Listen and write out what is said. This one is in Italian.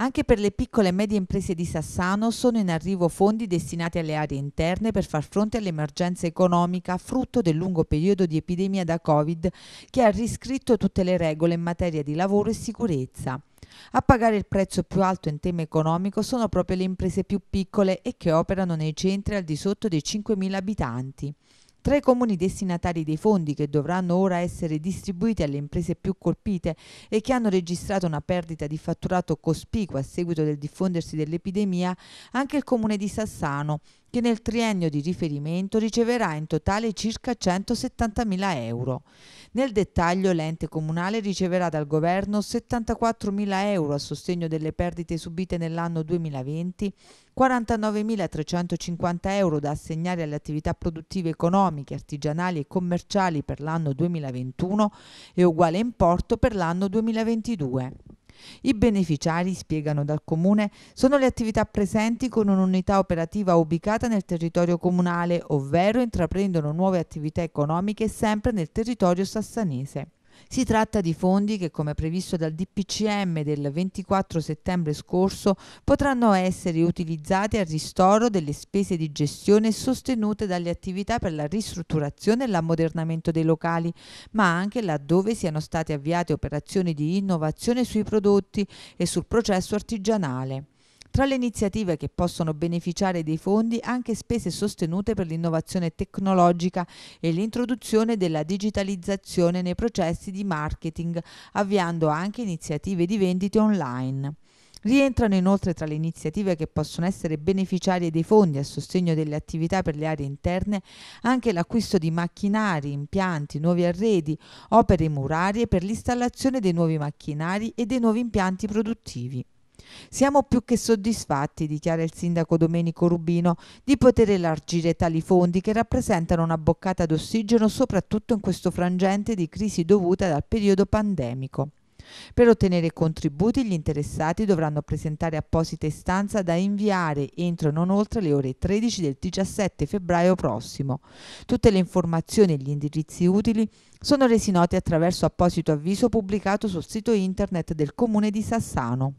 Anche per le piccole e medie imprese di Sassano sono in arrivo fondi destinati alle aree interne per far fronte all'emergenza economica frutto del lungo periodo di epidemia da Covid che ha riscritto tutte le regole in materia di lavoro e sicurezza. A pagare il prezzo più alto in tema economico sono proprio le imprese più piccole e che operano nei centri al di sotto dei 5.000 abitanti. Tra i comuni destinatari dei fondi che dovranno ora essere distribuiti alle imprese più colpite e che hanno registrato una perdita di fatturato cospicua a seguito del diffondersi dell'epidemia, anche il comune di Sassano, che nel triennio di riferimento riceverà in totale circa 170.000 euro. Nel dettaglio l'ente comunale riceverà dal governo 74.000 euro a sostegno delle perdite subite nell'anno 2020, 49.350 euro da assegnare alle attività produttive economiche, artigianali e commerciali per l'anno 2021 e uguale importo per l'anno 2022. I beneficiari, spiegano dal comune, sono le attività presenti con un'unità operativa ubicata nel territorio comunale, ovvero intraprendono nuove attività economiche sempre nel territorio sassanese. Si tratta di fondi che, come previsto dal DPCM del 24 settembre scorso, potranno essere utilizzati al ristoro delle spese di gestione sostenute dalle attività per la ristrutturazione e l'ammodernamento dei locali, ma anche laddove siano state avviate operazioni di innovazione sui prodotti e sul processo artigianale. Tra le iniziative che possono beneficiare dei fondi anche spese sostenute per l'innovazione tecnologica e l'introduzione della digitalizzazione nei processi di marketing, avviando anche iniziative di vendite online. Rientrano inoltre tra le iniziative che possono essere beneficiarie dei fondi a sostegno delle attività per le aree interne anche l'acquisto di macchinari, impianti, nuovi arredi, opere murarie per l'installazione dei nuovi macchinari e dei nuovi impianti produttivi. Siamo più che soddisfatti, dichiara il sindaco Domenico Rubino, di poter elargire tali fondi che rappresentano una boccata d'ossigeno soprattutto in questo frangente di crisi dovuta dal periodo pandemico. Per ottenere contributi gli interessati dovranno presentare apposita istanza da inviare entro e non oltre le ore 13 del 17 febbraio prossimo. Tutte le informazioni e gli indirizzi utili sono resi noti attraverso apposito avviso pubblicato sul sito internet del Comune di Sassano.